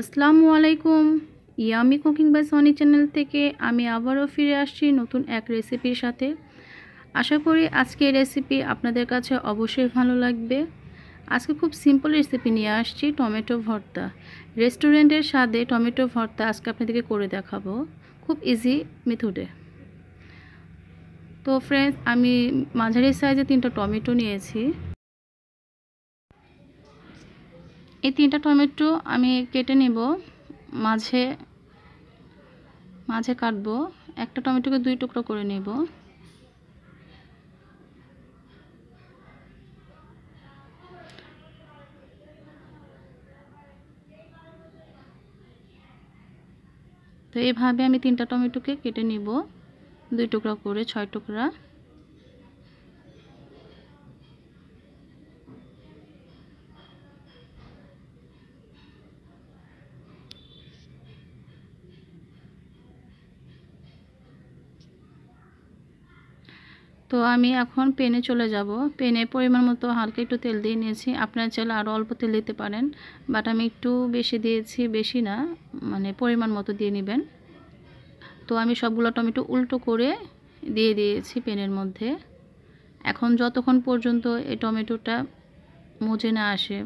আসসালামু আলাইকুম yummy cooking by Soni channel থেকে আমি আবারও ফিরে আসছি নতুন এক রেসিপির সাথে আশা করি আজকে রেসিপি আপনাদের কাছে অবশ্যই ভালো লাগবে আজকে খুব সিম্পল রেসিপি নিয়ে আসছি টমেটো ভর্তা রেস্টুরেন্টের স্বাদে টমেটো ভর্তা আজকে আপনাদেরকে করে দেখাবো খুব ইজি মেথডে তো ফ্রেন্ডস আমি মাঝারি সাইজে তিনটা টমেটো নিয়েছি এই তিনটা টমেটো আমি কেটে নেব মাঝে মাঝে কাটবো একটা টমেটোকে দুই টুকরো করে নেব তো এভাবে আমি তিনটা টমেটোকে কেটে নিব দুই টুকরা করে ছয় টুকরা তো আমি এখন পেনে চলে যাব পেনে পরিমাণ মতো হালকা একটু তেল দিয়ে নিয়েছি আপনারা চাইলে আরও অল্প তেল দিতে পারেন বাট আমি একটু বেশি দিয়েছি বেশি না মানে পরিমাণ মতো দিয়ে নেবেন তো আমি সবগুলো টমেটো উল্টো করে দিয়ে দিয়েছি পেনের মধ্যে এখন যতক্ষণ পর্যন্ত এই টমেটোটা মজে না আসে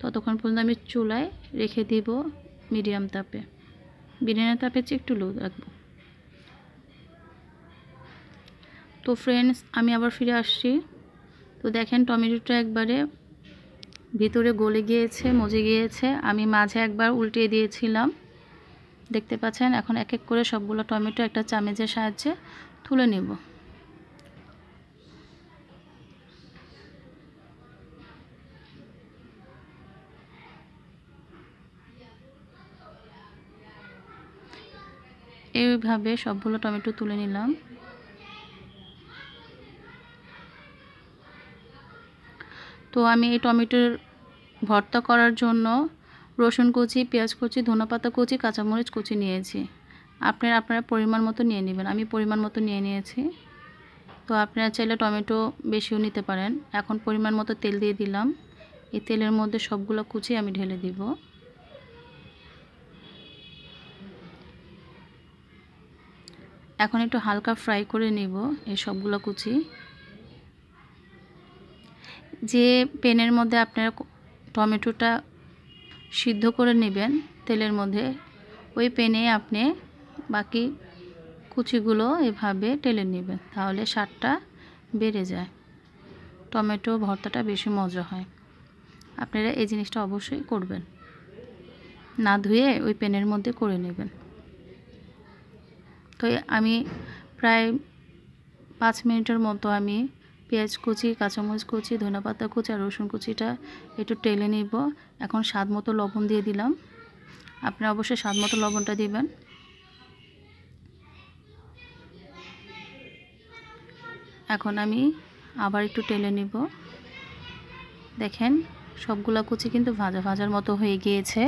ততক্ষণ পর্যন্ত আমি চুলায় রেখে দিব মিডিয়াম তাপে বিরিয়ানি তাপে একটু লো রাখবো তো ফ্রেন্ডস আমি আবার ফিরে আসছি তো দেখেন টমেটোটা একবারে ভিতরে গলে গিয়েছে মজে গিয়েছে আমি মাঝে একবার উল্টে দিয়েছিলাম দেখতে পাচ্ছেন এখন এক এক করে সবগুলো টমেটো একটা চামেচের সাহায্যে তুলে নেব এইভাবে সবগুলো টমেটো তুলে নিলাম তো আমি এই টমেটোর ভর্তা করার জন্য রসুন কুচি পেঁয়াজ কুচি ধনেপাতা কুচি কাঁচামরিচ কুচি নিয়েছি আপনারা আপনারা পরিমাণ মতো নিয়ে নেবেন আমি পরিমাণ মতো নিয়ে নিয়েছি তো আপনারা চাইলে টমেটো বেশিও নিতে পারেন এখন পরিমাণ মতো তেল দিয়ে দিলাম এই তেলের মধ্যে সবগুলো কুচি আমি ঢেলে দিব এখন একটু হালকা ফ্রাই করে নিব এই সবগুলো কুচি যে পেনের মধ্যে আপনারা টমেটোটা সিদ্ধ করে নেবেন তেলের মধ্যে ওই পেনে আপনি বাকি কুচিগুলো এভাবে টেলে নেবেন তাহলে স্বাদটা বেড়ে যায় টমেটো ভর্তাটা বেশি মজা হয় আপনারা এই জিনিসটা অবশ্যই করবেন না ধুয়ে ওই পেনের মধ্যে করে নেবেন তো আমি প্রায় পাঁচ মিনিটের মতো আমি পেঁয়াজ কুচি কাঁচামরিচ কুচি ধনেপাতা কুচি আর রসুন কুচিটা একটু টেলে নিব এখন স্বাদ মতো লবণ দিয়ে দিলাম আপনি অবশ্যই স্বাদ মতো লবণটা দিবেন এখন আমি আবার একটু টেলে নিব দেখেন সবগুলা কুচি কিন্তু ভাজা ভাজার মতো হয়ে গিয়েছে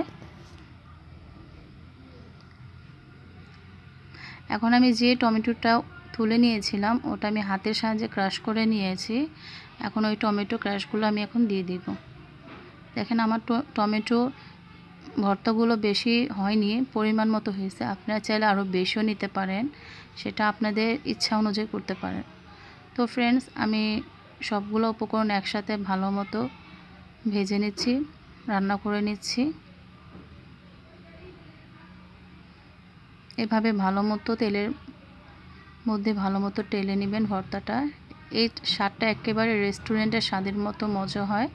এখন আমি যে টমেটোটা তুলে নিয়েছিলাম ওটা আমি হাতের সাহায্যে ক্রাশ করে নিয়েছি এখন ওই টমেটো ক্রাশগুলো আমি এখন দিয়ে দিব দেখেন আমার টমেটো ভর্তাগুলো বেশি হয়নি পরিমাণ মতো হয়েছে আপনারা চাইলে আরও বেশিও নিতে পারেন সেটা আপনাদের ইচ্ছা অনুযায়ী করতে পারেন তো ফ্রেন্ডস আমি সবগুলো উপকরণ একসাথে ভালো মতো ভেজে নিচ্ছি রান্না করে নিচ্ছি এভাবে ভালো মতো তেলের মধ্যে ভালো মতো টেলে নেবেন ভর্তাটা এই স্বাদটা একেবারে রেস্টুরেন্টের স্বাদের মতো মজা হয়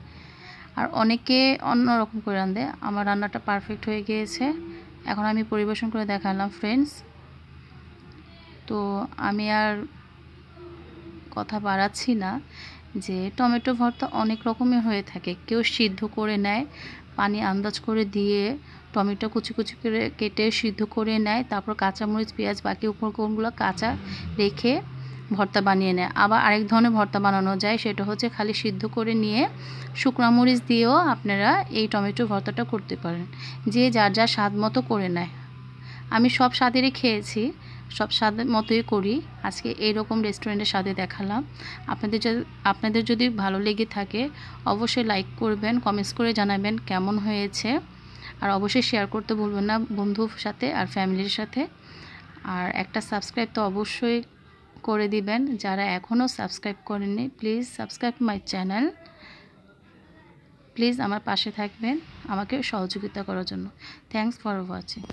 আর অনেকে অন্য রকম করে রাঁধে আমার রান্নাটা পারফেক্ট হয়ে গিয়েছে এখন আমি পরিবেশন করে দেখালাম ফ্রেন্ডস তো আমি আর কথা বাড়াচ্ছি না যে টমেটো ভর্তা অনেক রকমের হয়ে থাকে কেউ সিদ্ধ করে নেয় পানি আন্দাজ করে দিয়ে টমেটো কুচি কুচি করে কেটে সিদ্ধ করে নেয় তারপর কাঁচামরিচ পেঁয়াজ বাকি উপকরণগুলো কাঁচা রেখে ভর্তা বানিয়ে নেয় আবার আরেক ধরনের ভর্তা বানানো যায় সেটা হচ্ছে খালি সিদ্ধ করে নিয়ে শুকনা মরিচ দিয়েও আপনারা এই টমেটো ভর্তাটা করতে পারেন যে যার যা স্বাদ মতো করে নেয় আমি সব স্বাদেরই খেয়েছি সব স্বাদের মতোই করি আজকে এইরকম রেস্টুরেন্টের স্বাদে দেখালাম আপনাদের আপনাদের যদি ভালো লেগে থাকে অবশ্যই লাইক করবেন কমেন্টস করে জানাবেন কেমন হয়েছে আর অবশ্যই শেয়ার করতে ভুলবেন না বন্ধুর সাথে আর ফ্যামিলির সাথে আর একটা সাবস্ক্রাইব তো অবশ্যই করে দিবেন যারা এখনও সাবস্ক্রাইব করেননি please subscribe my channel please আমার পাশে থাকবেন আমাকে সহযোগিতা করার জন্য থ্যাংকস ফর ওয়াচিং